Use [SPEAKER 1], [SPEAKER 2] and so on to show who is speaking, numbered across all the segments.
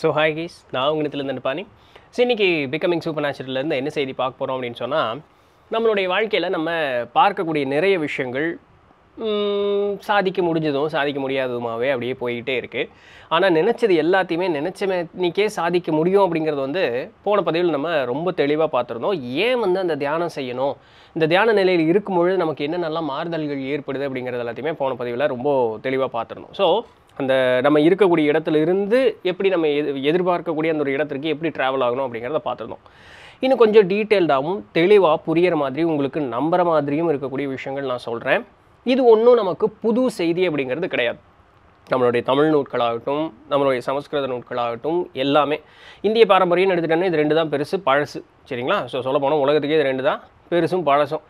[SPEAKER 1] so hi keys நான் உங்கள் இடத்துலேருந்து பாணி ஸோ இன்றைக்கி பிகமிங் சூப்பர் நேச்சுரல்லேருந்து என்ன செய்தி பார்க்க போகிறோம் அப்படின்னு சொன்னால் நம்மளுடைய வாழ்க்கையில் நம்ம பார்க்கக்கூடிய நிறைய விஷயங்கள் சாதிக்க முடிஞ்சதும் சாதிக்க முடியாததுமாகவே அப்படியே போய்கிட்டே இருக்குது ஆனால் நினச்சது எல்லாத்தையுமே நினச்சமே நினைக்கே சாதிக்க முடியும் அப்படிங்கிறது வந்து போன பதிவில் நம்ம ரொம்ப தெளிவாக பார்த்துருந்தோம் ஏன் வந்து அந்த தியானம் செய்யணும் இந்த தியான நிலையில் இருக்கும்பொழுது நமக்கு என்னென்னலாம் மாறுதல்கள் ஏற்படுது அப்படிங்கிறது எல்லாத்தையுமே போன பதிவில் ரொம்ப தெளிவாக பார்த்துருந்தோம் ஸோ அந்த நம்ம இருக்கக்கூடிய இடத்துல இருந்து எப்படி நம்ம எதிர்பார்க்கக்கூடிய அந்த ஒரு இடத்திற்கு எப்படி ட்ராவல் ஆகணும் அப்படிங்கிறத பார்த்துருந்தோம் இன்னும் கொஞ்சம் டீட்டெயில்டாகவும் தெளிவாக புரிகிற மாதிரி உங்களுக்கு நம்புகிற மாதிரியும் இருக்கக்கூடிய விஷயங்கள் நான் சொல்கிறேன் இது ஒன்றும் நமக்கு புது செய்தி அப்படிங்கிறது கிடையாது நம்மளுடைய தமிழ் நூட்களாகட்டும் நம்மளுடைய சமஸ்கிருத நூட்களாகட்டும் எல்லாமே இந்திய பாரம்பரியம்னு எடுத்துகிட்டோன்னா இது ரெண்டு தான் பெருசு பழசு சரிங்களா ஸோ சொல்ல போனால் உலகத்துக்கே இது ரெண்டு தான் பெருசும் பழசும்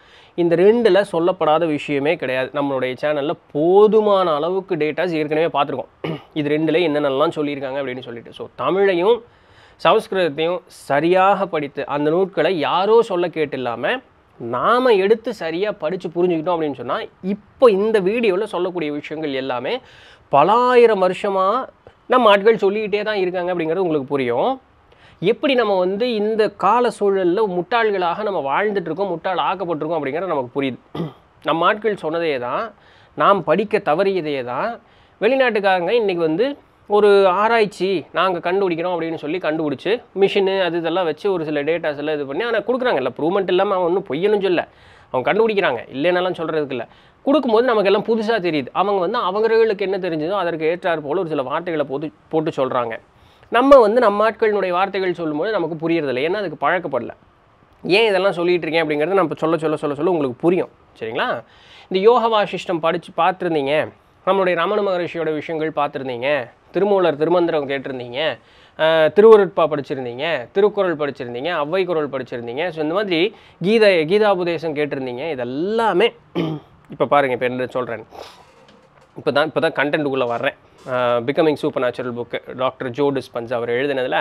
[SPEAKER 1] இந்த ரெண்டில் சொல்லப்படாத விஷயமே கிடையாது நம்மளுடைய சேனலில் போதுமான அளவுக்கு டேட்டாஸ் ஏற்கனவே பார்த்துருக்கோம் இது ரெண்டில் என்னென்னலாம் சொல்லியிருக்காங்க அப்படின்னு சொல்லிட்டு ஸோ தமிழையும் சமஸ்கிருதத்தையும் சரியாக படித்து அந்த நூட்களை யாரோ சொல்ல கேட்டு இல்லாமல் நாம் எடுத்து சரியாக படித்து புரிஞ்சுக்கிட்டோம் அப்படின்னு சொன்னால் இப்போ இந்த வீடியோவில் சொல்லக்கூடிய விஷயங்கள் எல்லாமே பலாயிரம் வருஷமாக நம்ம ஆட்கள் சொல்லிக்கிட்டே தான் இருக்காங்க அப்படிங்கிறது உங்களுக்கு புரியும் எப்படி நம்ம வந்து இந்த கால சூழலில் முட்டாள்களாக நம்ம வாழ்ந்துட்டுருக்கோம் முட்டாள் ஆக்கப்பட்டிருக்கோம் அப்படிங்கிறது நமக்கு புரியுது நம் ஆட்கள் சொன்னதே தான் நாம் படிக்க தவறியதே தான் வெளிநாட்டுக்காரங்க இன்றைக்கி வந்து ஒரு ஆராய்ச்சி நாங்கள் கண்டுபிடிக்கிறோம் அப்படின்னு சொல்லி கண்டுபிடிச்சி மிஷினு அது இதெல்லாம் வச்சு ஒரு சில டேட்டாஸ் எல்லாம் இது பண்ணி ஆனால் கொடுக்குறாங்க இல்லை ப்ரூவ்மெண்ட் இல்லாமல் அவன் ஒன்றும் பொய்யனும் சொல்ல அவங்க கண்டுபிடிக்கிறாங்க இல்லைனாலும் சொல்கிறதுக்கு இல்லை கொடுக்கும்போது நமக்கு எல்லாம் புதுசாக தெரியுது அவங்க வந்து அவங்களுக்கு என்ன தெரிஞ்சதோ அதற்கு ஏற்றாறு போல் ஒரு சில வார்த்தைகளை போட்டு போட்டு சொல்கிறாங்க நம்ம வந்து நம்ம ஆட்களினுடைய வார்த்தைகள் சொல்லும்போது நமக்கு புரியறதில்லை ஏன்னா அதுக்கு பழக்கப்படல ஏன் இதெல்லாம் சொல்லிகிட்டு இருக்கேன் அப்படிங்கிறத நம்ம சொல்ல சொல்ல சொல்ல சொல்ல உங்களுக்கு புரியும் சரிங்களா இந்த யோக வாசிஷ்டம் படித்து பார்த்துருந்தீங்க நம்மளுடைய ரமண மகரிஷியோட விஷயங்கள் பார்த்துருந்தீங்க திருமூலர் திருமந்திரம் கேட்டிருந்தீங்க திருவருட்பா படிச்சிருந்தீங்க திருக்குறள் படிச்சிருந்தீங்க அவ்வை குரல் படிச்சிருந்தீங்க ஸோ இந்த மாதிரி கீதை கீதாபுதேசம் கேட்டிருந்தீங்க இதெல்லாமே இப்போ பாருங்கள் இப்போ என்ன சொல்கிறேன் இப்போ தான் இப்போ தான் கண்டென்ட்டுக்குள்ளே வர்றேன் becoming supernatural book doctor Joe Dispenza அவர் எழுதினதில்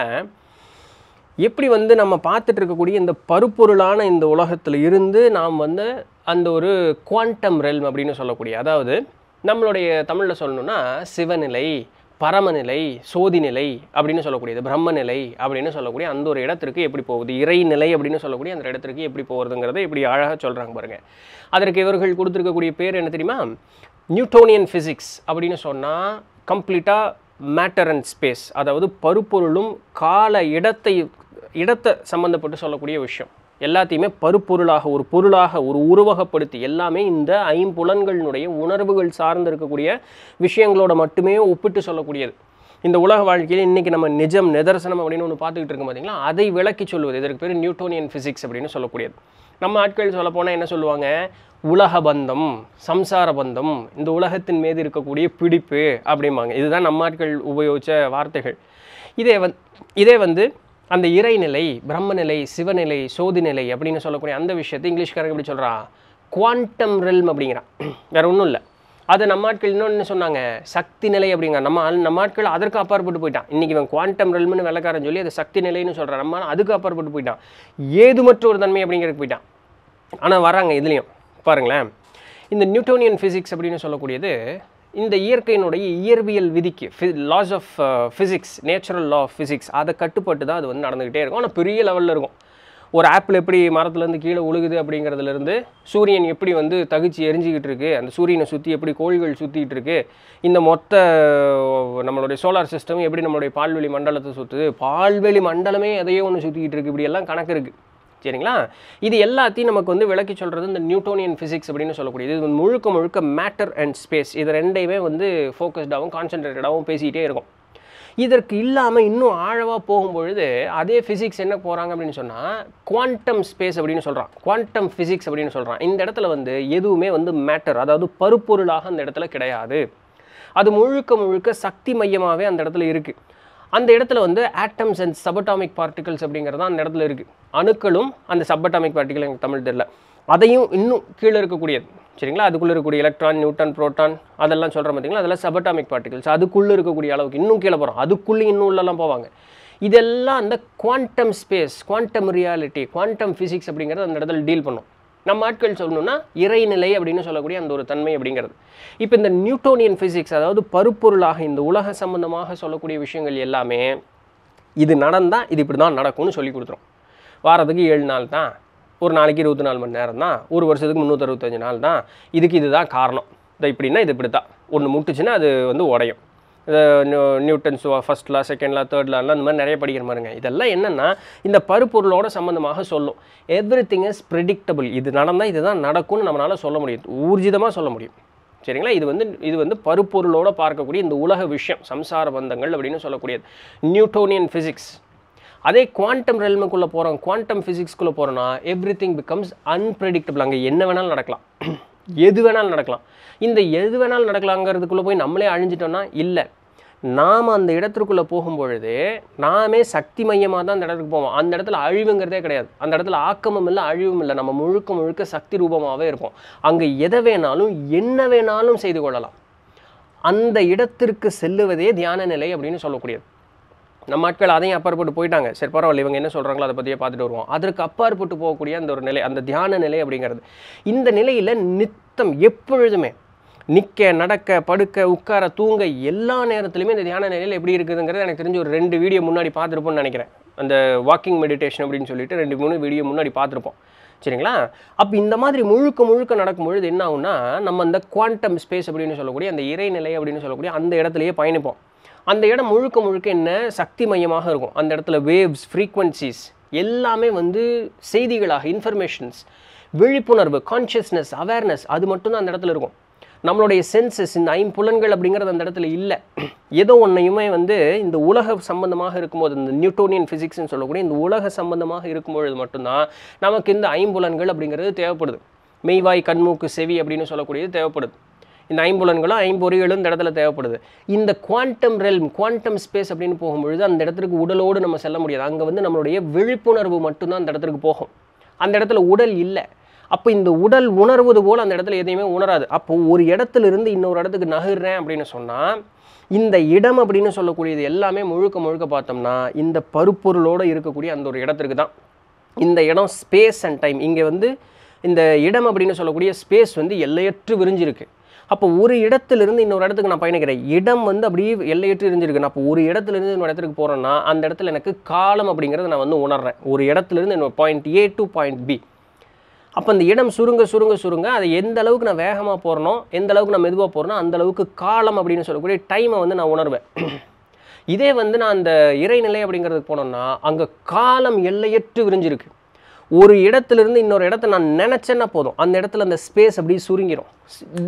[SPEAKER 1] எப்படி வந்து நம்ம பார்த்துட்டு இருக்கக்கூடிய இந்த பருப்பொருளான இந்த உலகத்தில் இருந்து நாம் வந்து அந்த ஒரு குவாண்டம் ரெல்ம் அப்படின்னு சொல்லக்கூடிய அதாவது நம்மளுடைய தமிழில் சொல்லணும்னா சிவநிலை பரமநிலை சோதிநிலை அப்படின்னு சொல்லக்கூடியது பிரம்மநிலை அப்படின்னு சொல்லக்கூடிய அந்த ஒரு இடத்திற்கு எப்படி போகுது இறைநிலை அப்படின்னு சொல்லக்கூடிய அந்த இடத்திற்கு எப்படி போகிறதுங்கிறத இப்படி அழகாக சொல்கிறாங்க பாருங்கள் அதற்கு இவர்கள் கொடுத்துருக்கக்கூடிய பேர் என்ன தெரியுமா நியூட்டோனியன் ஃபிசிக்ஸ் அப்படின்னு சொன்னால் கம்ப்ளீட்டாக மேட்டர் அண்ட் ஸ்பேஸ் அதாவது பருப்பொருளும் கால இடத்தை இடத்தை சம்மந்தப்பட்டு சொல்லக்கூடிய விஷயம் எல்லாத்தையுமே பருப்பொருளாக ஒரு பொருளாக ஒரு உருவகப்படுத்தி எல்லாமே இந்த ஐம்புலன்களினுடைய உணர்வுகள் சார்ந்து இருக்கக்கூடிய விஷயங்களோட மட்டுமே ஒப்பிட்டு சொல்லக்கூடியது இந்த உலக வாழ்க்கையில் இன்றைக்கி நம்ம நிஜம் நிதர்சனம் அப்படின்னு ஒன்று பார்த்துக்கிட்டு இருக்கோம் பார்த்தீங்களா அதை விளக்கி சொல்வது இதற்கு பேர் நியூட்டோனியன் ஃபிசிக்ஸ் அப்படின்னு சொல்லக்கூடியது நம்ம ஆட்கள் சொல்ல போனால் என்ன சொல்லுவாங்க உலக பந்தம் சம்சார பந்தம் இந்த உலகத்தின் மீது இருக்கக்கூடிய பிடிப்பு அப்படிம்பாங்க இதுதான் நம்ம ஆட்கள் உபயோகித்த வார்த்தைகள் இதே வந் இதே வந்து அந்த இறைநிலை பிரம்மநிலை சிவநிலை சோதிநிலை அப்படின்னு சொல்லக்கூடிய அந்த விஷயத்தை இங்கிலீஷ்காரங்க எப்படி சொல்கிறான் குவாண்டம் ரெல்ம் அப்படிங்கிறான் வேறு ஒன்றும் இல்லை அதை நம்ம ஆட்கள் இன்னொன்று சொன்னாங்க சக்தி நிலை அப்படிங்க நம்ம நம்ம ஆட்கள் அதற்கு அப்பாற்பட்டு போயிட்டான் இன்றைக்கி இவன் குவாண்டம் ரெல்முன்னு விளக்காரன் சொல்லி அதை சக்தி நிலைன்னு சொல்கிறான் நம்ம அதுக்கு அப்பாற்பட்டு போயிட்டான் ஏதுமற்ற ஒரு தன்மை அப்படிங்கிறதுக்கு போயிட்டான் ஆனால் வராங்க இதுலேயும் பாருங்களேன் இந்த நியூட்டோனியன் ஃபிசிக்ஸ் அப்படின்னு சொல்லக்கூடியது இந்த இயற்கையினுடைய இயற்பியல் விதிக்கு ஃபி laws of physics natural law of physics அதை கட்டுப்பட்டு தான் அது வந்து நடந்துக்கிட்டே இருக்கும் ஆனால் பெரிய லெவலில் இருக்கும் ஒரு ஆப்பிள் எப்படி மரத்துலேருந்து கீழே ஒழுகுது அப்படிங்கிறதுலேருந்து சூரியன் எப்படி வந்து தகுச்சி எரிஞ்சிக்கிட்டு இருக்குது அந்த சூரியனை சுற்றி எப்படி கோழிகள் சுற்றிக்கிட்டு இருக்கு இந்த மொத்த நம்மளுடைய சோலார் சிஸ்டம் எப்படி நம்மளுடைய பால்வெளி மண்டலத்தை சுற்றுது பால்வெளி மண்டலமே எதையோ ஒன்று சுற்றிக்கிட்டு இருக்குது இப்படியெல்லாம் கணக்கு இருக்குது சரிங்களா இது எல்லாத்தையும் நமக்கு வந்து விளக்கி சொல்கிறது இந்த நியூட்டோனியன் ஃபிசிக்ஸ் அப்படின்னு சொல்லக்கூடியது இது முழுக்க முழுக்க மேட்டர் அண்ட் ஸ்பேஸ் இது ரெண்டையுமே வந்து ஃபோக்கஸ்டாகவும் கான்சென்ட்ரேட்டடாகவும் பேசிக்கிட்டே இருக்கும் இதற்கு இல்லாமல் இன்னும் ஆழவாக போகும்பொழுது அதே ஃபிசிக்ஸ் என்ன போகிறாங்க அப்படின்னு சொன்னால் குவாண்டம் ஸ்பேஸ் அப்படின்னு சொல்கிறான் குவாண்டம் ஃபிசிக்ஸ் அப்படின்னு சொல்கிறான் இந்த இடத்துல வந்து எதுவுமே வந்து மேட்டர் அதாவது பருப்பொருளாக அந்த இடத்துல கிடையாது அது முழுக்க முழுக்க சக்தி மையமாகவே அந்த இடத்துல இருக்குது அந்த இடத்துல வந்து ஆட்டம்ஸ் அண்ட் சபட்டாமிக் பார்ட்டிகல்ஸ் அப்படிங்கிறது அந்த இடத்துல இருக்குது அணுக்களும் அந்த சபட்டாமிக் பார்ட்டிகல் எனக்கு தமிழ் தெரியல அதையும் இன்னும் கீழே இருக்கக்கூடியது சரிங்களா அதுக்குள்ளே இருக்கக்கூடிய எலக்ட்ரான் நியூட்டன் ப்ரோட்டான் அதெல்லாம் சொல்கிற பார்த்தீங்களா அதெல்லாம் சபட்டாமிக் பார்ட்டிகல்ஸ் அதுக்குள்ளே இருக்கக்கூடிய அளவுக்கு இன்னும் கீழே போகிறோம் அதுக்குள்ளே இன்னும் உள்ளலாம் போவாங்க இதெல்லாம் அந்த quantum space quantum reality quantum physics அப்படிங்கிறது அந்த இடத்துல டீல் பண்ணும் நம்ம ஆட்கள் சொல்லணும்னா இறைநிலை அப்படின்னு சொல்லக்கூடிய அந்த ஒரு தன்மை அப்படிங்கிறது இப்போ இந்த நியூட்டோனியன் ஃபிசிக்ஸ் அதாவது பருப்பொருளாக இந்த உலக சம்பந்தமாக சொல்லக்கூடிய விஷயங்கள் எல்லாமே இது நடந்தால் இது இப்படி தான் நடக்கும்னு சொல்லி கொடுத்துரும் வாரத்துக்கு ஏழு நாள் தான் ஒரு நாளைக்கு இருபத்தி நாலு மணி நேரம் தான் ஒரு வருஷத்துக்கு முந்நூற்றறுபத்தஞ்சு நாள் தான் இதுக்கு இதுதான் காரணம் இதை இப்படின்னா இது இப்படி தான் ஒன்று முட்டுச்சுன்னா அது வந்து உடையும் Newton's first law second law third லாலாம் இந்த மாதிரி நிறைய படிக்கிற மாதிரிங்க இதெல்லாம் என்னென்னா இந்த பருப்பொருளோட சம்மந்தமாக சொல்லும் எவ்ரி திங் இஸ் ப்ரிடிக்டபிள் இது நடந்தால் இதுதான் நடக்கும்னு நம்மளால் சொல்ல முடியும் ஊர்ஜிதமாக சொல்ல முடியும் சரிங்களா இது வந்து இது வந்து பருப்பொருளோட பார்க்கக்கூடிய இந்த உலக விஷயம் சம்சார பந்தங்கள் அப்படின்னு சொல்லக்கூடியது நியூட்டோனியன் ஃபிசிக்ஸ் அதே குவாண்டம் ரெல்முக்குள்ளே போகிறோம் குவாண்டம் ஃபிசிக்ஸ்குள்ளே போகிறோன்னா எவ்ரி திங் பிகம்ஸ் அன்பிரடிக்டபிள் அங்கே என்ன வேணாலும் நடக்கலாம் எது வேணாலும் நடக்கலாம் இந்த எது வேணாலும் நடக்கலாங்கிறதுக்குள்ளே போய் நம்மளே அழிஞ்சிட்டோம்னா இல்லை நாம் அந்த இடத்திற்குள்ளே போகும்பொழுது நாமே சக்தி மையமாக தான் அந்த இடத்துக்கு போவோம் அந்த இடத்துல அழிவுங்கிறதே கிடையாது அந்த இடத்துல ஆக்கமும் இல்லை அழிவும் இல்லை நம்ம முழுக்க முழுக்க சக்தி ரூபமாகவே இருப்போம் அங்கே எதை வேணாலும் என்ன வேணாலும் செய்து கொள்ளலாம் அந்த இடத்திற்கு செல்லுவதே தியான நிலை அப்படின்னு சொல்லக்கூடியது நம்ம ஆட்கள் அதையும் அப்பாற்பட்டு போயிட்டாங்க சரி பரவாயில்ல இவங்க என்ன சொல்கிறாங்களோ அதை பற்றியே பார்த்துட்டு வருவோம் அதற்கு அப்பாற்பட்டு போகக்கூடிய அந்த ஒரு நிலை அந்த தியான நிலை அப்படிங்கிறது இந்த நிலையில் நித்தம் எப்பொழுதுமே நிற்க நடக்க படுக்க உட்கார தூங்க எல்லா நேரத்துலையுமே இந்த தியான நிலையில் எப்படி இருக்குதுங்கிறது எனக்கு தெரிஞ்சு ஒரு ரெண்டு வீடியோ முன்னாடி பார்த்துருப்போம்னு நினைக்கிறேன் அந்த வாக்கிங் மெடிடேஷன் அப்படின்னு சொல்லிட்டு ரெண்டு மூணு வீடியோ முன்னாடி பார்த்துருப்போம் சரிங்களா அப்போ இந்த மாதிரி முழுக்க முழுக்க நடக்கும்பொழுது என்ன ஆகும்னா நம்ம அந்த குவாண்டம் ஸ்பேஸ் அப்படின்னு சொல்லக்கூடிய அந்த இறைநிலை அப்படின்னு சொல்லக்கூடிய அந்த இடத்துலையே பயணிப்போம் அந்த இடம் முழுக்க முழுக்க என்ன சக்தி மையமாக இருக்கும் அந்த இடத்துல வேவ்ஸ் ஃப்ரீக்வன்சிஸ் எல்லாமே வந்து செய்திகளாக இன்ஃபர்மேஷன்ஸ் விழிப்புணர்வு கான்ஷியஸ்னஸ் அவேர்னஸ் அது மட்டும்தான் அந்த இடத்துல இருக்கும் நம்மளுடைய சென்சஸ் இந்த ஐம்புலன்கள் அப்படிங்கிறது அந்த இடத்துல இல்லை ஏதோ ஒன்றையுமே வந்து இந்த உலக சம்பந்தமாக இருக்கும்போது இந்த நியூட்டோனியன் ஃபிசிக்ஸ்னு சொல்லக்கூடிய இந்த உலக சம்பந்தமாக இருக்கும்பொழுது மட்டும்தான் நமக்கு இந்த ஐம்புலன்கள் அப்படிங்கிறது தேவைப்படுது மெய்வாய் கண்மூக்கு செவி அப்படின்னு சொல்லக்கூடியது தேவைப்படுது இந்த ஐம்புலன்களும் ஐம்பொறிகளும் இந்த இடத்துல தேவைப்படுது இந்த குவாண்டம் ரெல்ம் குவாண்டம் ஸ்பேஸ் அப்படின்னு போகும்பொழுது அந்த இடத்துக்கு உடலோடு நம்ம செல்ல முடியாது அங்கே வந்து நம்மளுடைய விழிப்புணர்வு மட்டும்தான் அந்த இடத்துக்கு போகும் அந்த இடத்துல உடல் இல்லை அப்போ இந்த உடல் உணர்வது போல் அந்த இடத்துல எதையுமே உணராது அப்போது ஒரு இடத்துலேருந்து இன்னொரு இடத்துக்கு நகர்றேன் அப்படின்னு சொன்னால் இந்த இடம் அப்படின்னு சொல்லக்கூடியது எல்லாமே முழுக்க முழுக்க பார்த்தோம்னா இந்த பருப்பொருளோடு இருக்கக்கூடிய அந்த ஒரு இடத்துக்கு தான் இந்த இடம் ஸ்பேஸ் அண்ட் டைம் இங்கே வந்து இந்த இடம் அப்படின்னு சொல்லக்கூடிய ஸ்பேஸ் வந்து எல்லையற்று விரிஞ்சிருக்கு அப்போ ஒரு இடத்துலேருந்து இன்னொரு இடத்துக்கு நான் பயணிக்கிறேன் இடம் வந்து அப்படியே எல்லையற்று இருந்திருக்கு நான் இப்போ ஒரு இடத்துலேருந்து இன்னொரு இடத்துக்கு போகிறேன்னா அந்த இடத்துல எனக்கு காலம் அப்படிங்கிறத நான் வந்து உணர்றேன் ஒரு இடத்துலேருந்து என்னோட point A to point B அப்போ அந்த இடம் சுருங்க சுருங்க சுருங்க அதை எந்த அளவுக்கு நான் வேகமாக போகிறனோ எந்த அளவுக்கு நான் மெதுவாக போகிறனோ அந்த அளவுக்கு காலம் அப்படின்னு சொல்லக்கூடிய டைமை வந்து நான் உணர்வேன் இதே வந்து நான் அந்த இறைநிலை அப்படிங்கிறதுக்கு போனோன்னா அங்கே காலம் எல்லையற்று விரிஞ்சிருக்கு ஒரு இடத்துலேருந்து இன்னொரு இடத்த நான் நினச்சேன்னா போதும் அந்த இடத்துல அந்த ஸ்பேஸ் அப்படியே சுருங்கிடும்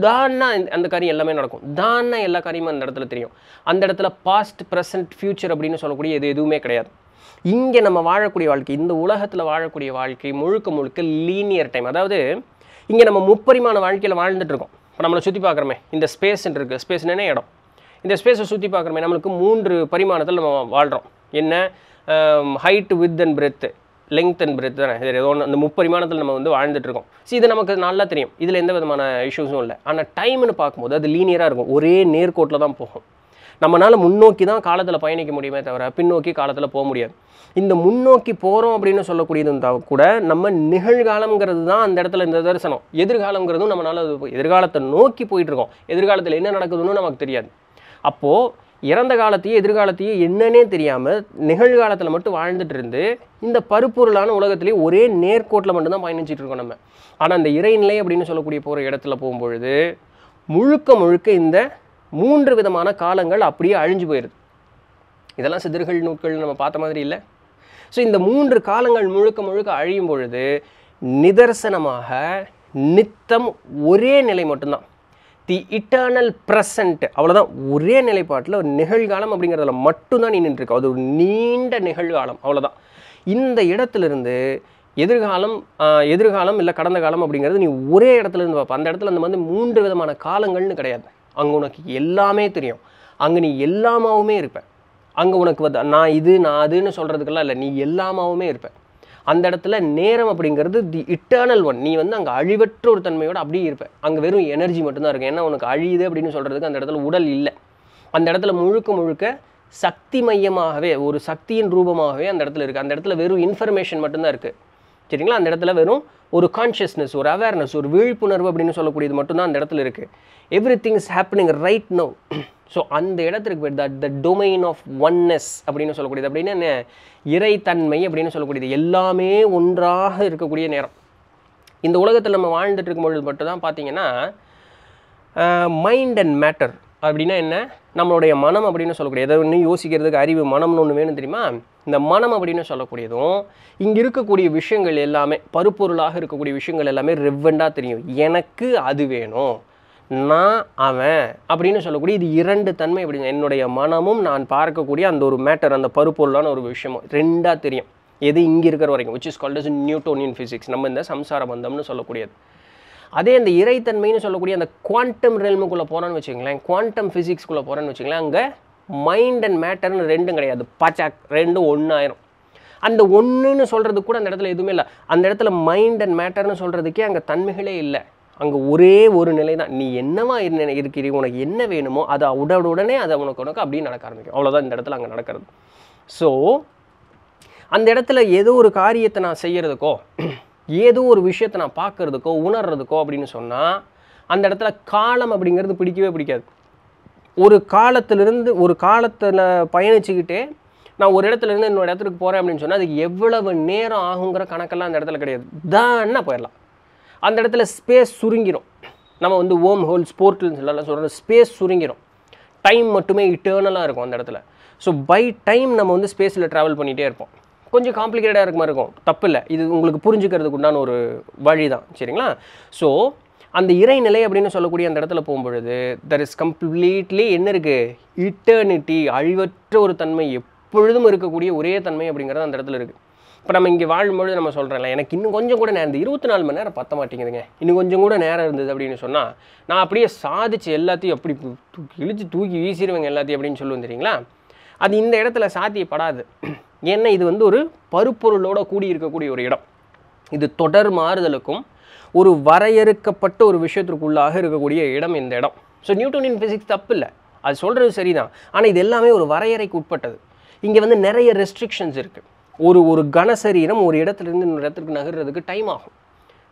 [SPEAKER 1] தான்னா அந்த காரியம் எல்லாமே நடக்கும் தான்னா எல்லா காரியமும் அந்த இடத்துல தெரியும் அந்த இடத்துல பாஸ்ட் ப்ரெசன்ட் ஃப்யூச்சர் அப்படின்னு சொல்லக்கூடிய இது எதுவுமே கிடையாது இங்கே நம்ம வாழக்கூடிய வாழ்க்கை இந்த உலகத்தில் வாழக்கூடிய வாழ்க்கை முழுக்க முழுக்க லீனியர் டைம் அதாவது இங்கே நம்ம முப்பரிமான வாழ்க்கையில் வாழ்ந்துட்டுருக்கோம் இப்போ நம்மளை சுற்றி பார்க்குறமே இந்த ஸ்பேஸ்ன்னு இருக்குது என்ன இடம் இந்த ஸ்பேஸை சுற்றி பார்க்குறமே நம்மளுக்கு மூன்று பரிமாணத்தில் நம்ம வாழ்கிறோம் என்ன height width and breadth length and breadth தானே ஏதோ ஒன்று அந்த முப்பரிமாணத்தில் நம்ம வந்து வாழ்ந்துட்டுருக்கோம் ஸோ இது நமக்கு நல்லா தெரியும் இதில் எந்த விதமான இஷ்யூஸும் இல்லை ஆனால் டைம்னு பார்க்கும்போது அது லீனியராக இருக்கும் ஒரே நேர்கோட்டில் தான் போகும் நம்மளால் முன்னோக்கி தான் காலத்தில் பயணிக்க முடியுமே தவிர பின்னோக்கி காலத்தில் போக முடியாது இந்த முன்னோக்கி போகிறோம் அப்படின்னு சொல்லக்கூடியது கூட நம்ம நிகழ்காலங்கிறது தான் அந்த இடத்துல இந்த தரிசனம் எதிர்காலங்கிறதும் நம்மளால் எதிர்காலத்தை நோக்கி போயிட்டுருக்கோம் எதிர்காலத்தில் என்ன நடக்குதுன்னு நமக்கு தெரியாது அப்போது இறந்த காலத்தையும் எதிர்காலத்தையும் என்னன்னே தெரியாமல் நிகழ்காலத்தில் மட்டும் வாழ்ந்துட்டு இருந்து இந்த பருப்பொருளான உலகத்திலேயே ஒரே நேர்கோட்டில் மட்டும்தான் பயணிச்சுட்டு இருக்கோம் நம்ம ஆனால் அந்த இறைநிலை அப்படின்னு சொல்லக்கூடிய போகிற இடத்துல போகும்பொழுது முழுக்க முழுக்க இந்த மூன்று விதமான காலங்கள் அப்படியே அழிஞ்சு போயிடுது இதெல்லாம் சிதறுகள் நூட்கள் நம்ம பார்த்த மாதிரி இல்லை ஸோ இந்த மூன்று காலங்கள் முழுக்க முழுக்க அழியும் பொழுது நிதர்சனமாக நித்தம் ஒரே நிலை மட்டும்தான் தி இட்டர்னல் ப்ரெசன்ட் அவ்வளோதான் ஒரே நிலைப்பாட்டில் ஒரு நிகழ்காலம் அப்படிங்கிறதுல மட்டும்தான் நீ நின்றுருக்கு அது ஒரு நீண்ட நிகழ்காலம் அவ்வளோதான் இந்த இடத்துலேருந்து எதிர்காலம் எதிர்காலம் இல்லை கடந்த காலம் அப்படிங்கிறது நீ ஒரே இடத்துல இருந்து பார்ப்ப அந்த இடத்துல அந்த வந்து மூன்று விதமான காலங்கள்னு கிடையாது அங்கே உனக்கு எல்லாமே தெரியும் அங்கே நீ எல்லாமாவுமே இருப்ப அங்கே உனக்கு வந்து நான் இது நான் அதுன்னு சொல்கிறதுக்கெல்லாம் இல்லை நீ எல்லாமாவுமே இருப்பேன் அந்த இடத்துல நேரம் அப்படிங்கிறது தி இட்டர்னல் ஒன் நீ வந்து அங்கே அழிவற்ற ஒரு தன்மையோடு அப்படியே இருப்பேன் அங்கே வெறும் எனர்ஜி மட்டும்தான் இருக்கும் ஏன்னா உனக்கு அழியுது அப்படின்னு சொல்கிறதுக்கு அந்த இடத்துல உடல் இல்லை அந்த இடத்துல முழுக்க முழுக்க சக்தி மையமாகவே ஒரு சக்தியின் ரூபமாகவே அந்த இடத்துல இருக்குது அந்த இடத்துல வெறும் இன்ஃபர்மேஷன் மட்டும்தான் இருக்குது சரிங்களா அந்த இடத்துல வெறும் ஒரு கான்ஷியஸ்னஸ் ஒரு அவேர்னஸ் ஒரு விழிப்புணர்வு அப்படின்னு சொல்லக்கூடியது மட்டும்தான் அந்த இடத்துல இருக்குது everything is happening right no so அந்த இடத்துக்கு பேர் that the domain of oneness அப்படின்னு சொல்லக்கூடியது அப்படின்னு என்ன இறைத்தன்மை அப்படின்னு சொல்லக்கூடியது எல்லாமே ஒன்றாக இருக்கக்கூடிய நேரம் இந்த உலகத்தில் நம்ம வாழ்ந்துட்டு இருக்கும்பொழுது மட்டும் தான் பார்த்தீங்கன்னா மைண்ட் அண்ட் மேட்டர் அப்படின்னா என்ன நம்மளுடைய மனம் அப்படின்னு சொல்லக்கூடிய எதை ஒன்று யோசிக்கிறதுக்கு அறிவு மனம்னு ஒன்று வேணும் தெரியுமா இந்த மனம் அப்படின்னு சொல்லக்கூடியதும் இங்கே இருக்கக்கூடிய விஷயங்கள் எல்லாமே பருப்பொருளாக இருக்கக்கூடிய விஷயங்கள் எல்லாமே ரெவ்வெண்டாக தெரியும் எனக்கு அது வேணும் நான் அவன் அப்படின்னு சொல்லக்கூடிய இது இரண்டு தன்மை எப்படிங்க என்னுடைய மனமும் நான் பார்க்கக்கூடிய அந்த ஒரு மேட்டர் அந்த பருப்பொருளான ஒரு விஷயமும் ரெண்டாக தெரியும் எது இங்கே இருக்கிற வரைக்கும் which is called is Newtonian physics நம்ம இந்த சம்சார பந்தம்னு சொல்லக்கூடியது அதே அந்த இறைத்தன்மைன்னு சொல்லக்கூடிய அந்த குவாண்டம் ரெல்முக்குள்ளே போகிறான்னு வச்சுக்கங்களேன் குவாண்டம் ஃபிசிக்ஸ்குள்ளே போகிறான்னு வச்சுக்கங்களேன் அங்கே மைண்ட் அண்ட் மேட்டர்னு ரெண்டும் கிடையாது பாச்சாக் ரெண்டும் ஒன்றாயிரும் அந்த ஒன்றுன்னு சொல்கிறது கூட அந்த இடத்துல எதுவுமே இல்லை அந்த இடத்துல மைண்ட் அண்ட் மேட்டர்னு சொல்கிறதுக்கே அங்கே தன்மைகளே இல்லை அங்கே ஒரே ஒரு நிலை தான் நீ என்னவா இருந்த இருக்கிறீ உனக்கு என்ன வேணுமோ அதை உடனே உடனே அதை உனக்கு உனக்கு அப்படியே நடக்க ஆரம்பிக்கும் அவ்வளோதான் இந்த இடத்துல அங்கே நடக்கிறது ஸோ அந்த இடத்துல ஏதோ ஒரு காரியத்தை நான் செய்கிறதுக்கோ ஏதோ ஒரு விஷயத்தை நான் பார்க்குறதுக்கோ உணர்றதுக்கோ அப்படின்னு சொன்னால் அந்த இடத்துல காலம் அப்படிங்கிறது பிடிக்கவே பிடிக்காது ஒரு காலத்திலிருந்து ஒரு காலத்தில் பயணிச்சுக்கிட்டே நான் ஒரு இடத்துலேருந்து இன்னொரு இடத்துக்கு போகிறேன் அப்படின்னு சொன்னால் அதுக்கு எவ்வளவு நேரம் ஆகுங்கிற கணக்கெல்லாம் அந்த இடத்துல கிடையாது தான் போயிடலாம் அந்த இடத்துல ஸ்பேஸ் சுருங்கிடும் நம்ம வந்து ஓம் ஹோல் ஸ்போர்ட்னு சொல்லலாம் சொல்கிறோம் ஸ்பேஸ் சுருங்கிடும் டைம் மட்டுமே இட்டர்னலாக இருக்கும் அந்த இடத்துல ஸோ பை டைம் நம்ம வந்து ஸ்பேஸில் ட்ராவல் பண்ணிகிட்டே இருப்போம் கொஞ்சம் காம்ப்ளிகேட்டடாக இருக்க மாதிரி இருக்கும் தப்பு இல்லை இது உங்களுக்கு புரிஞ்சுக்கிறதுக்கு உண்டான ஒரு வழி தான் சரிங்களா ஸோ அந்த இறைநிலை அப்படின்னு சொல்லக்கூடிய அந்த இடத்துல போகும்பொழுது தர் இஸ் கம்ப்ளீட்லி என்ன இருக்குது இட்டர்னிட்டி அழிவற்ற ஒரு தன்மை எப்பொழுதும் இருக்கக்கூடிய ஒரே தன்மை அப்படிங்கிறது அந்த இடத்துல இருக்குது இப்போ நம்ம இங்கே வாழும்பொழுது நம்ம சொல்கிறேன்ல எனக்கு இன்னும் கொஞ்சம் கூட நேரம் இருபத்தி நாலு மணி நேரம் பற்ற மாட்டேங்குதுங்க இன்னும் கொஞ்சம் கூட நேரம் இருந்தது அப்படின்னு சொன்னால் நான் அப்படியே சாதிச்சு எல்லாத்தையும் அப்படி இழுத்து தூக்கி வீசிடுவேங்க எல்லாத்தையும் அப்படின்னு சொல்லுவோம் தெரியுங்களா அது இந்த இடத்துல சாத்தியப்படாது ஏன்னா இது வந்து ஒரு பருப்பொருளோட கூடி இருக்கக்கூடிய ஒரு இடம் இது தொடர் மாறுதலுக்கும் ஒரு வரையறுக்கப்பட்ட ஒரு விஷயத்திற்குள்ளாக இருக்கக்கூடிய இடம் இந்த இடம் ஸோ நியூட்டோனியன் ஃபிசிக்ஸ் தப்பு இல்லை அது சொல்கிறது சரிதான் ஆனால் இது எல்லாமே ஒரு வரையறைக்கு உட்பட்டது இங்கே வந்து நிறைய ரெஸ்ட்ரிக்ஷன்ஸ் இருக்குது ஒரு ஒரு கனசரீரம் ஒரு இடத்துலேருந்து இன்னொரு இடத்துக்கு நகர்றதுக்கு டைம் ஆகும்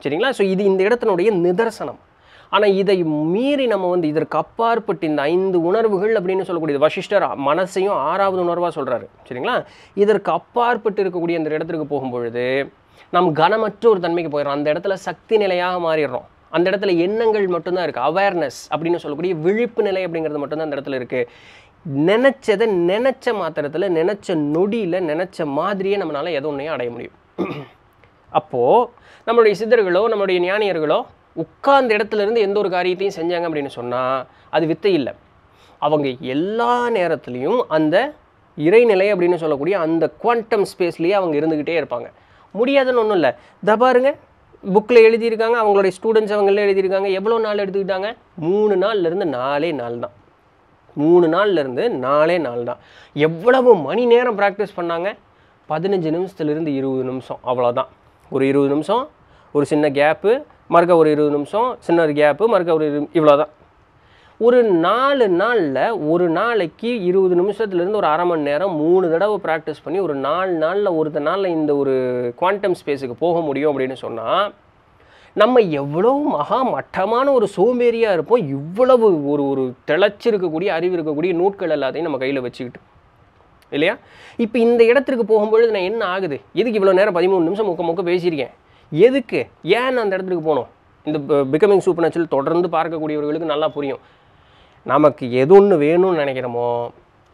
[SPEAKER 1] சரிங்களா ஸோ இது இந்த இடத்தினுடைய நிதர்சனம் ஆனால் இதை மீறி நம்ம வந்து இதற்கு அப்பாற்பட்டு இந்த ஐந்து உணர்வுகள் அப்படின்னு சொல்லக்கூடியது வசிஷ்டர் மனசையும் ஆறாவது உணர்வாக சொல்கிறாரு சரிங்களா இதற்கு அப்பாற்பட்டு இருக்கக்கூடிய அந்த இடத்துக்கு போகும்பொழுது நம் கனமற்ற ஒரு தன்மைக்கு போயிடும் அந்த இடத்துல சக்தி நிலையாக மாறிடுறோம் அந்த இடத்துல எண்ணங்கள் மட்டும்தான் இருக்குது அவேர்னஸ் அப்படின்னு சொல்லக்கூடிய விழிப்பு நிலை அப்படிங்கிறது மட்டும்தான் அந்த இடத்துல இருக்குது நினச்சதை நினச்ச மாத்திரத்தில் நினச்ச நொடியில் நினச்ச மாதிரியே நம்மளால் எதோ ஒன்றையும் அடைய முடியும் அப்போது நம்மளுடைய சித்தர்களோ நம்மளுடைய ஞானியர்களோ உட்கார்ந்த இடத்துலேருந்து எந்த ஒரு காரியத்தையும் செஞ்சாங்க அப்படின்னு சொன்னால் அது வித்தை இல்லை அவங்க எல்லா நேரத்துலேயும் அந்த இறைநிலை அப்படின்னு சொல்லக்கூடிய அந்த குவாண்டம் ஸ்பேஸ்லேயே அவங்க இருந்துக்கிட்டே இருப்பாங்க முடியாதுன்னு ஒன்றும் இல்லை இதை பாருங்க புக்கில் எழுதியிருக்காங்க அவங்களுடைய ஸ்டூடெண்ட்ஸ் அவங்களே எழுதியிருக்காங்க எவ்வளோ நாள் எடுத்துக்கிட்டாங்க மூணு நாள்லேருந்து நாலே நாள் தான் மூணு நாள்லேருந்து நாலே நாள் தான் எவ்வளவு மணி நேரம் ப்ராக்டிஸ் பண்ணாங்க பதினஞ்சு நிமிஷத்துலேருந்து இருபது நிமிஷம் அவ்வளோதான் ஒரு இருபது நிமிஷம் ஒரு சின்ன கேப்பு மறுக்க ஒரு இருபது நிமிஷம் சின்ன ஒரு கேப்பு மறுக்க ஒரு இரு இவ்வளோ தான் ஒரு நாலு நாளில் ஒரு நாளைக்கு இருபது நிமிஷத்துலேருந்து ஒரு அரை மணி நேரம் மூணு தடவை ப்ராக்டிஸ் பண்ணி ஒரு நாலு நாளில் ஒருத்த நாளில் இந்த ஒரு குவாண்டம் ஸ்பேஸுக்கு போக முடியும் அப்படின்னு சொன்னால் நம்ம எவ்வளோ மகா மட்டமான ஒரு சோம்பேறியாக இருப்போம் இவ்வளவு ஒரு ஒரு திளச்சிருக்கக்கூடிய அறிவு இருக்கக்கூடிய நூட்கள் எல்லாத்தையும் நம்ம கையில் வச்சுக்கிட்டு இல்லையா இப்போ இந்த இடத்துக்கு போகும்பொழுது நான் என்ன ஆகுது எதுக்கு இவ்வளோ நேரம் பதிமூணு நிமிஷம் முக்க முக்க பேசியிருக்கேன் எதுக்கு ஏன் அந்த இடத்துக்கு போனோம் இந்த பிகமிங் சூப்பர் நேச்சுரல் தொடர்ந்து பார்க்கக்கூடியவர்களுக்கு நல்லா புரியும் நமக்கு எது ஒன்று வேணும்னு நினைக்கிறோமோ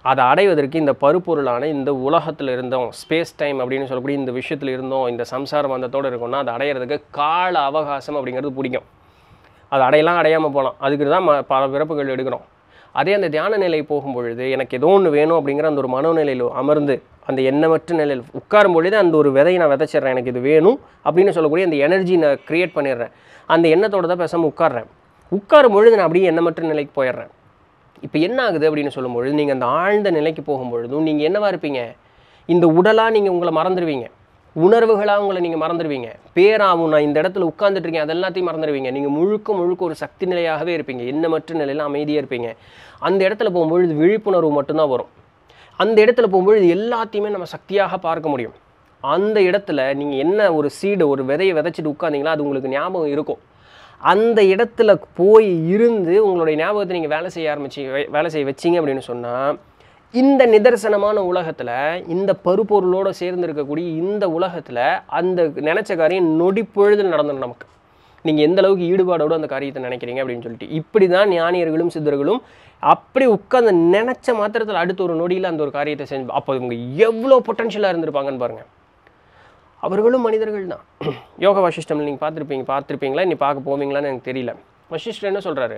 [SPEAKER 1] அதை அடைவதற்கு இந்த பருப்பொருளான இந்த உலகத்தில் இருந்தோம் ஸ்பேஸ் டைம் அப்படின்னு சொல்லக்கூடிய இந்த விஷயத்தில் இருந்தோம் இந்த சம்சார பந்தத்தோடு இருக்கோம்னா அதை அடையிறதுக்கு கால அவகாசம் அப்படிங்கிறது பிடிக்கும் அது அடையலாம் அடையாமல் போகலாம் அதுக்கு தான் பல பிறப்புகள் எடுக்கிறோம் அதே அந்த தியான நிலை போகும் பொழுது எனக்கு ஏதோ ஒன்று வேணும் அப்படிங்கிற அந்த ஒரு மனநிலையில் அமர்ந்து அந்த எண்ணமற்ற நிலையில் உட்காரும் பொழுது அந்த ஒரு விதையை நான் விதைச்சிட்றேன் எனக்கு இது வேணும் அப்படின்னு சொல்லக்கூடிய அந்த எனர்ஜி நான் க்ரியேட் பண்ணிடுறேன் அந்த எண்ணத்தோடு தான் பேசாமல் உட்காடுறேன் உட்காரும் பொழுது நான் அப்படியே எண்ணமற்ற நிலைக்கு போயிடுறேன் இப்போ என்ன ஆகுது அப்படின்னு சொல்லும்பொழுது நீங்கள் அந்த ஆழ்ந்த நிலைக்கு போகும்பொழுதும் நீங்கள் என்னவாக இருப்பீங்க இந்த உடலாக நீங்கள் உங்களை மறந்துடுவீங்க உணர்வுகளாக உங்களை நீங்கள் மறந்துடுவீங்க பேராகவும் நான் இந்த இடத்துல உட்காந்துட்ருக்கேன் அது எல்லாத்தையும் மறந்துடுவீங்க நீங்கள் முழுக்க முழுக்க ஒரு சக்தி நிலையாகவே இருப்பீங்க எண்ணமற்ற நிலையில் அமைதியாக இருப்பீங்க அந்த இடத்துல போகும்பொழுது விழிப்புணர்வு மட்டும்தான் வரும் அந்த இடத்துல போகும்பொழுது எல்லாத்தையுமே நம்ம சக்தியாக பார்க்க முடியும் அந்த இடத்துல நீங்கள் என்ன ஒரு சீடு ஒரு விதையை விதைச்சிட்டு உட்காந்திங்கன்னா அது உங்களுக்கு ஞாபகம் இருக்கும் அந்த இடத்துல போய் இருந்து உங்களுடைய ஞாபகத்தை நீங்கள் வேலை செய்ய ஆரம்பிச்சு வேலை செய்ய வச்சிங்க அப்படின்னு சொன்னால் இந்த நிதர்சனமான உலகத்தில் இந்த பருப்பொருளோடு சேர்ந்து இருக்கக்கூடிய இந்த உலகத்தில் அந்த நினச்ச காரியம் நொடி பொழுதில் நடந்துடும் நமக்கு நீங்கள் எந்த அளவுக்கு ஈடுபாடோடு அந்த காரியத்தை நினைக்கிறீங்க அப்படின்னு சொல்லிட்டு இப்படி தான் ஞானியர்களும் சித்தர்களும் அப்படி உட்காந்து நினச்ச மாத்திரத்தில் அடுத்த ஒரு நொடியில் அந்த ஒரு காரியத்தை செஞ்சு அப்போ இவங்க எவ்வளோ பொட்டன்ஷியலாக இருந்திருப்பாங்கன்னு பாருங்கள் அவர்களும் மனிதர்கள் தான் யோக வசிஷ்டம் நீங்கள் பார்த்துருப்பீங்க பார்த்துருப்பீங்களா நீ பார்க்க போவீங்களான்னு எனக்கு தெரியல வசிஷ்டர் என்ன சொல்கிறாரு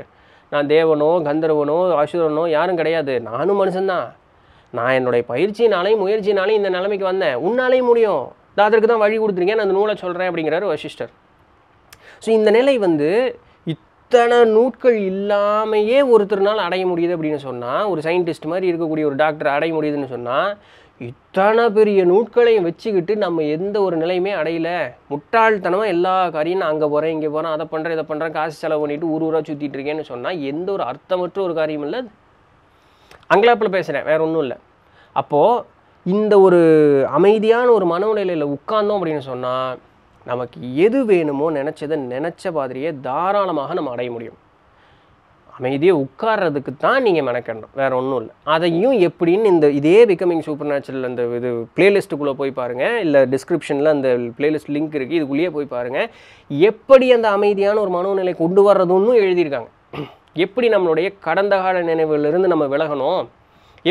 [SPEAKER 1] நான் தேவனோ கந்தர்வனோ அசுரனோ யாரும் கிடையாது நானும் மனுஷன்தான் நான் என்னுடைய பயிற்சினாலையும் முயற்சினாலையும் இந்த நிலைமைக்கு வந்தேன் உன்னாலையும் முடியும் அதற்கு தான் வழி கொடுத்துருக்கேன் நான் அந்த நூலை சொல்கிறேன் அப்படிங்கிறாரு வசிஷ்டர் ஸோ இந்த நிலை வந்து இத்தனை நூட்கள் இல்லாமையே ஒருத்தர்னால் அடைய முடியுது அப்படின்னு சொன்னால் ஒரு சயின்டிஸ்ட் மாதிரி இருக்கக்கூடிய ஒரு டாக்டர் அடைய முடியுதுன்னு சொன்னால் இத்தனை பெரிய நூட்களையும் வச்சுக்கிட்டு நம்ம எந்த ஒரு நிலையுமே அடையலை முட்டாள்தனமாக எல்லா காரியம் நான் அங்கே போகிறேன் இங்கே போகிறேன் அதை பண்ணுறேன் இதை பண்ணுறேன் காசு செலவு பண்ணிட்டு ஊர் ஊராக சுற்றிட்டு இருக்கேன்னு சொன்னால் எந்த ஒரு அர்த்தமற்ற ஒரு காரியம் இல்லை ஆங்கிலாப்பில் பேசுகிறேன் வேறு ஒன்றும் இல்லை அப்போது இந்த ஒரு அமைதியான ஒரு மனநிலையில் உட்கார்ந்தோம் அப்படின்னு சொன்னால் நமக்கு எது வேணுமோ நினச்சதை நினச்ச மாதிரியே தாராளமாக நம்ம அடைய முடியும் அமைதியாக உட்கார்றதுக்கு தான் நீங்கள் மெனக்கிடணும் வேறு ஒன்றும் இல்லை அதையும் எப்படின்னு இந்த இதே பிகமிங் சூப்பர் நேச்சுரல் அந்த இது பிளேலிஸ்ட்டுக்குள்ளே போய் பாருங்கள் இல்லை டிஸ்கிரிப்ஷனில் அந்த பிளேலிஸ்ட் லிங்க் இருக்குது இதுக்குள்ளேயே போய் பாருங்கள் எப்படி அந்த அமைதியான ஒரு மனோநிலை கொண்டு வர்றதுன்னு எழுதியிருக்காங்க எப்படி நம்மளுடைய கடந்த கால நினைவுலேருந்து நம்ம விலகணும்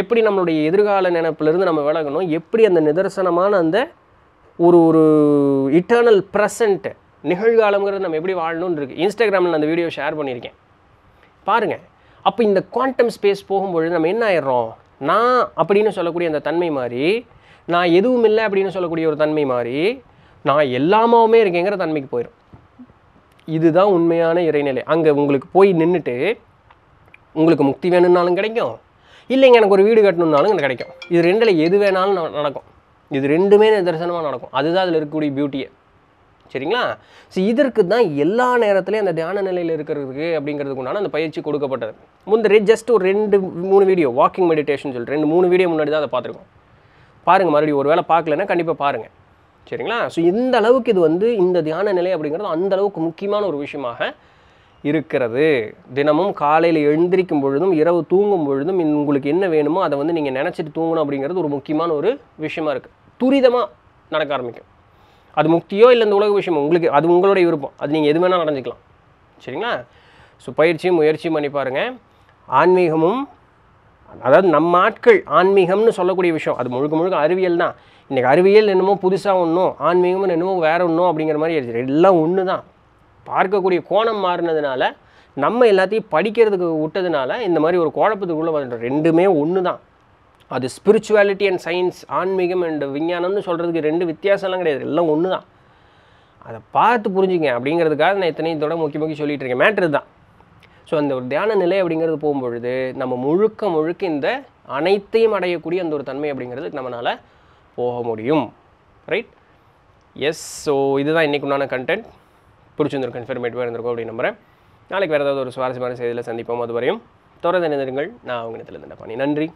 [SPEAKER 1] எப்படி நம்மளுடைய எதிர்கால நினைப்பிலிருந்து நம்ம விலகணும் எப்படி அந்த நிதர்சனமான அந்த ஒரு ஒரு இட்டர்னல் ப்ரெசண்ட்டு நிகழ்காலங்கிறது நம்ம எப்படி வாழணும்னு இருக்குது இன்ஸ்டாகிராமில் அந்த வீடியோ ஷேர் பண்ணியிருக்கேன் பாருங்கள் அப்போ இந்த குவாண்டம் ஸ்பேஸ் போகும்பொழுது நம்ம என்ன ஆயிடுறோம் நான் அப்படின்னு சொல்லக்கூடிய அந்த தன்மை மாதிரி நான் எதுவும் இல்லை அப்படின்னு சொல்லக்கூடிய ஒரு தன்மை மாதிரி நான் எல்லாமாவுமே இருக்கேங்கிற தன்மைக்கு போயிடும் இதுதான் உண்மையான இறைநிலை அங்கே உங்களுக்கு போய் நின்றுட்டு உங்களுக்கு முக்தி வேணும்னாலும் கிடைக்கும் இல்லைங்க எனக்கு ஒரு வீடு கட்டணுன்னாலும் எனக்கு கிடைக்கும் இது ரெண்டில் எது வேணாலும் நடக்கும் இது ரெண்டுமே நிதர்சனமாக நடக்கும் அதுதான் அதில் இருக்கக்கூடிய பியூட்டியை சரிங்களா ஸோ இதற்கு தான் எல்லா நேரத்துலையும் அந்த தியான நிலையில் இருக்கிறதுக்கு அப்படிங்கிறதுக்கு உண்டான அந்த பயிற்சி கொடுக்கப்பட்டது முந்திரி ஜஸ்ட் ஒரு ரெண்டு மூணு வீடியோ வாக்கிங் மெடிடேஷன் சொல்லிட்டு ரெண்டு மூணு வீடியோ முன்னாடி தான் அதை பார்த்துருக்கோம் பாருங்கள் மறுபடியும் ஒரு வேளை பார்க்கலன்னா கண்டிப்பாக பாருங்கள் சரிங்களா ஸோ இந்த அளவுக்கு இது வந்து இந்த தியான நிலை அப்படிங்கிறது அந்த அளவுக்கு முக்கியமான ஒரு விஷயமாக இருக்கிறது தினமும் காலையில் எழுந்திரிக்கும் பொழுதும் இரவு தூங்கும் பொழுதும் உங்களுக்கு என்ன வேணுமோ அதை வந்து நீங்கள் நினச்சிட்டு தூங்கணும் அப்படிங்கிறது ஒரு முக்கியமான ஒரு விஷயமா இருக்குது துரிதமாக நடக்க ஆரம்பிக்கும் அது முக்தியோ இல்லை இந்த உலக விஷயம் உங்களுக்கு அது உங்களுடைய விருப்பம் அது நீங்கள் எது வேணால் நடந்துக்கலாம் சரிங்களா ஸோ பயிற்சியும் முயற்சியும் பண்ணி பாருங்கள் ஆன்மீகமும் அதாவது நம்ம ஆட்கள் ஆன்மீகம்னு சொல்லக்கூடிய விஷயம் அது முழுக்க முழுக்க அறிவியல் தான் இன்றைக்கி அறிவியல் என்னமோ புதுசாக ஒன்றும் ஆன்மீகம்னு என்னமோ வேறு ஒன்றும் அப்படிங்கிற மாதிரி ஆயிடுச்சு எல்லாம் ஒன்று தான் பார்க்கக்கூடிய கோணம் மாறினதுனால நம்ம எல்லாத்தையும் படிக்கிறதுக்கு விட்டதுனால இந்த மாதிரி ஒரு குழப்பத்துக்குள்ளே வந்துட்டோம் ரெண்டுமே ஒன்று தான் அது ஸ்பிரிச்சுவாலிட்டி அண்ட் சயின்ஸ் ஆன்மீகம் அண்ட் விஞ்ஞானம்னு சொல்கிறதுக்கு ரெண்டு வித்தியாசம்லாம் கிடையாது எல்லாம் ஒன்று தான் அதை பார்த்து புரிஞ்சுங்க அப்படிங்கிறதுக்காக நான் இத்தனையும் தொட முக்கிய முக்கிய சொல்லிகிட்டு இருக்கேன் மேட்ரு தான் ஸோ அந்த ஒரு தியான நிலை அப்படிங்கிறது போகும்பொழுது நம்ம முழுக்க முழுக்க இந்த அனைத்தையும் அடையக்கூடிய அந்த ஒரு தன்மை அப்படிங்கிறதுக்கு நம்மளால் போக முடியும் ரைட் எஸ் ஸோ இதுதான் இன்றைக்கு உண்டான கண்டென்ட் பிடிச்சிருந்திருக்கும் இன்ஃபர்மேட்டிவாக இருந்திருக்கும் அப்படின்னு நம்புகிறேன் நாளைக்கு வேறு ஏதாவது ஒரு சுவாரஸ்யமான செய்தியில் சந்திப்போம் அதுவரையும் வரையும் தொடர்ந்து நினைந்திருங்கள் நான் அவங்க இடத்துல பண்ணி நன்றி